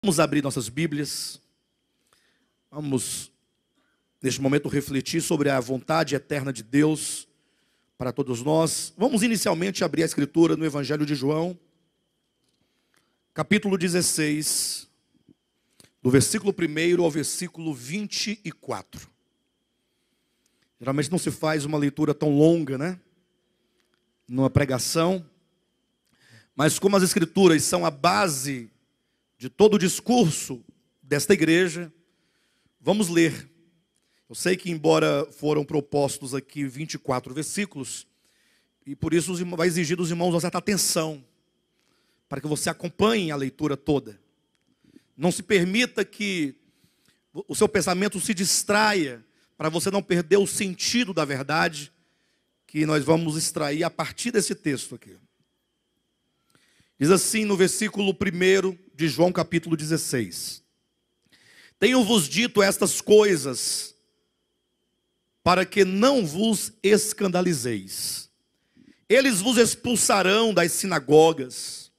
Vamos abrir nossas Bíblias. Vamos, neste momento, refletir sobre a vontade eterna de Deus para todos nós. Vamos inicialmente abrir a Escritura no Evangelho de João, capítulo 16, do versículo 1 ao versículo 24. Geralmente não se faz uma leitura tão longa, né? Numa pregação. Mas como as Escrituras são a base de todo o discurso desta igreja, vamos ler. Eu sei que, embora foram propostos aqui 24 versículos, e por isso vai exigir dos irmãos uma certa atenção, para que você acompanhe a leitura toda. Não se permita que o seu pensamento se distraia, para você não perder o sentido da verdade que nós vamos extrair a partir desse texto aqui. Diz assim no versículo 1 de João capítulo 16: Tenho-vos dito estas coisas, para que não vos escandalizeis. Eles vos expulsarão das sinagogas,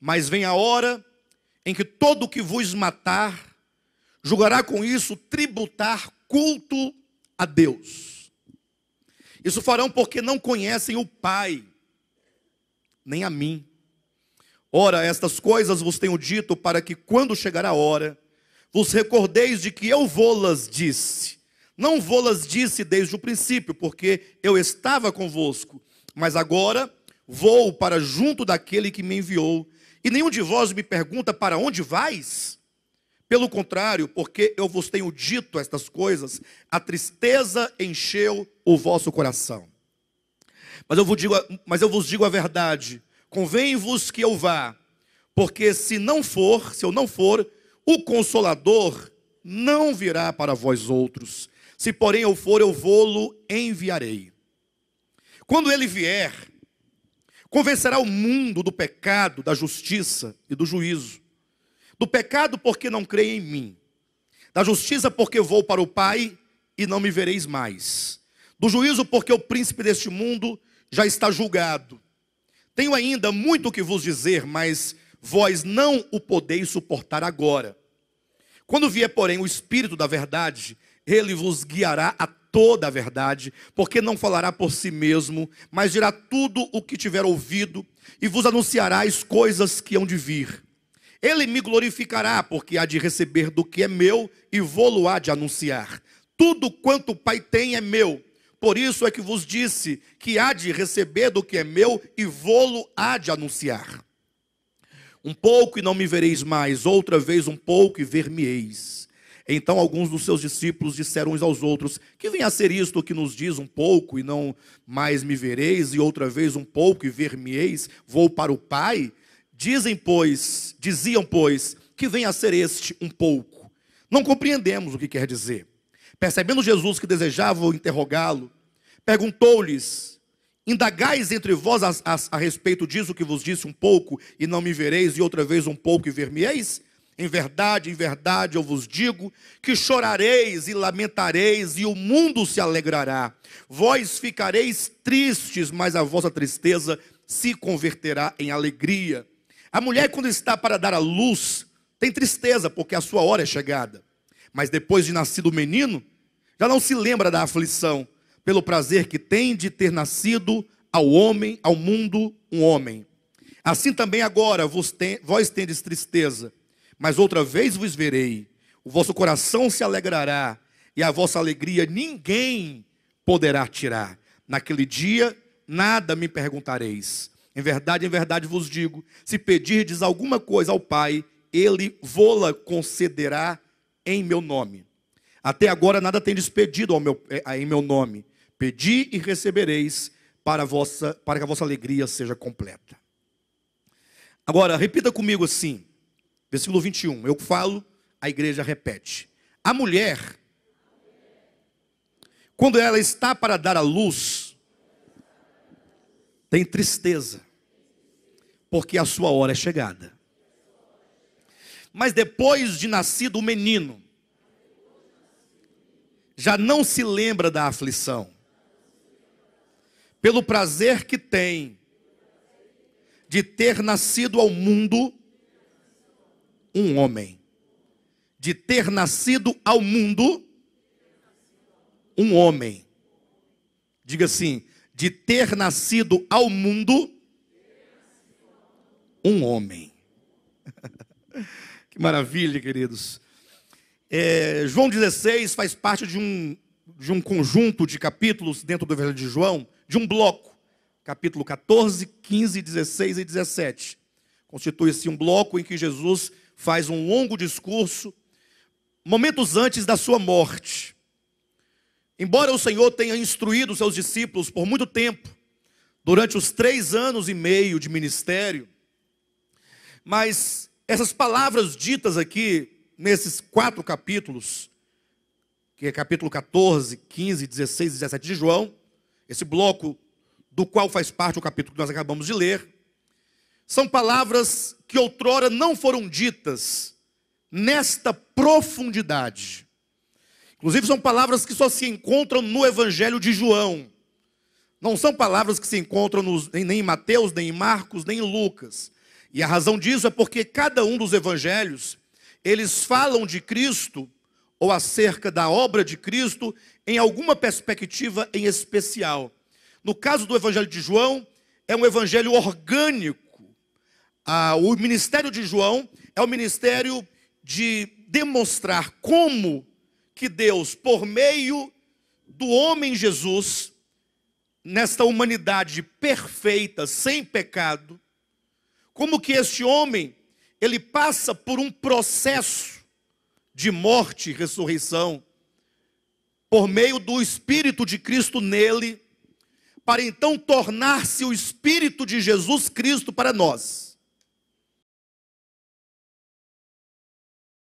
mas vem a hora em que todo o que vos matar julgará com isso tributar culto a Deus. Isso farão porque não conhecem o Pai, nem a mim. Ora, estas coisas vos tenho dito para que, quando chegar a hora, vos recordeis de que eu vô-las disse. Não vô-las disse desde o princípio, porque eu estava convosco, mas agora vou para junto daquele que me enviou. E nenhum de vós me pergunta para onde vais? Pelo contrário, porque eu vos tenho dito estas coisas, a tristeza encheu o vosso coração. Mas eu vos digo, mas eu vos digo a verdade: Convém-vos que eu vá, porque se não for, se eu não for, o consolador não virá para vós outros. Se porém eu for, eu vou-lo enviarei. Quando ele vier, convencerá o mundo do pecado, da justiça e do juízo. Do pecado, porque não creem em mim. Da justiça, porque vou para o Pai e não me vereis mais. Do juízo, porque o príncipe deste mundo já está julgado. Tenho ainda muito o que vos dizer, mas vós não o podeis suportar agora. Quando vier, porém, o Espírito da Verdade, ele vos guiará a toda a verdade, porque não falará por si mesmo, mas dirá tudo o que tiver ouvido e vos anunciará as coisas que hão de vir. Ele me glorificará, porque há de receber do que é meu e vou-lo-á de anunciar. Tudo quanto o Pai tem é meu. Por isso é que vos disse que há de receber do que é meu e vou lo há de anunciar. Um pouco e não me vereis mais, outra vez um pouco e ver-me-eis. Então alguns dos seus discípulos disseram uns aos outros: Que vem a ser isto que nos diz um pouco e não mais me vereis, e outra vez um pouco e ver-me-eis, vou para o Pai? Dizem, pois, diziam, pois, que vem a ser este um pouco. Não compreendemos o que quer dizer. Percebendo Jesus que desejava interrogá-lo, perguntou-lhes: Indagais entre vós a, a, a, respeito disso que vos disse um pouco, e não me vereis, e outra vez um pouco, e ver-me-eis? Em verdade, em verdade, eu vos digo que chorareis e lamentareis, e o mundo se alegrará. Vós ficareis tristes, mas a vossa tristeza se converterá em alegria. A mulher, quando está para dar a luz, tem tristeza, porque a sua hora é chegada mas depois de nascido o menino, já não se lembra da aflição, pelo prazer que tem de ter nascido ao homem, ao mundo, um homem. Assim também agora vos vós tendes tristeza, mas outra vez vos verei. O vosso coração se alegrará, e a vossa alegria ninguém poderá tirar. Naquele dia nada me perguntareis. Em verdade, em verdade vos digo: se pedirdes alguma coisa ao Pai, ele vô-la concederá em meu nome. Até agora nada tendes pedido meu, eh, em meu nome. Pedi e recebereis para, vossa, para que a vossa alegria seja completa. Agora, repita comigo assim, versículo 21. Eu falo, a igreja repete. A mulher, quando ela está para dar a luz, tem tristeza, porque a sua hora é chegada. Mas depois de nascido o menino, já não se lembra da aflição, pelo prazer que tem de ter nascido ao mundo um homem, de ter nascido ao mundo um homem. Diga assim: de ter nascido ao mundo um homem. Que maravilha, queridos. É, João 16 faz parte de um, de um conjunto de capítulos dentro do Evangelho de João, de um bloco. Capítulo 14, 15, 16 e 17. Constitui-se um bloco em que Jesus faz um longo discurso, momentos antes da sua morte. Embora o Senhor tenha instruído seus discípulos por muito tempo, durante os três anos e meio de ministério, mas essas palavras ditas aqui, nesses quatro capítulos, que é capítulo 14, 15, 16 e 17 de João, esse bloco do qual faz parte o capítulo que nós acabamos de ler, são palavras que outrora não foram ditas nesta profundidade. Inclusive, são palavras que só se encontram no Evangelho de João. Não são palavras que se encontram nos, nem em Mateus, nem em Marcos, nem em Lucas. E a razão disso é porque cada um dos evangelhos, eles falam de Cristo ou acerca da obra de Cristo em alguma perspectiva em especial. No caso do evangelho de João, é um evangelho orgânico. Ah, o ministério de João é o ministério de demonstrar como que Deus, por meio do homem Jesus, nesta humanidade perfeita, sem pecado, como que este homem, ele passa por um processo de morte e ressurreição por meio do espírito de Cristo nele, para então tornar-se o espírito de Jesus Cristo para nós.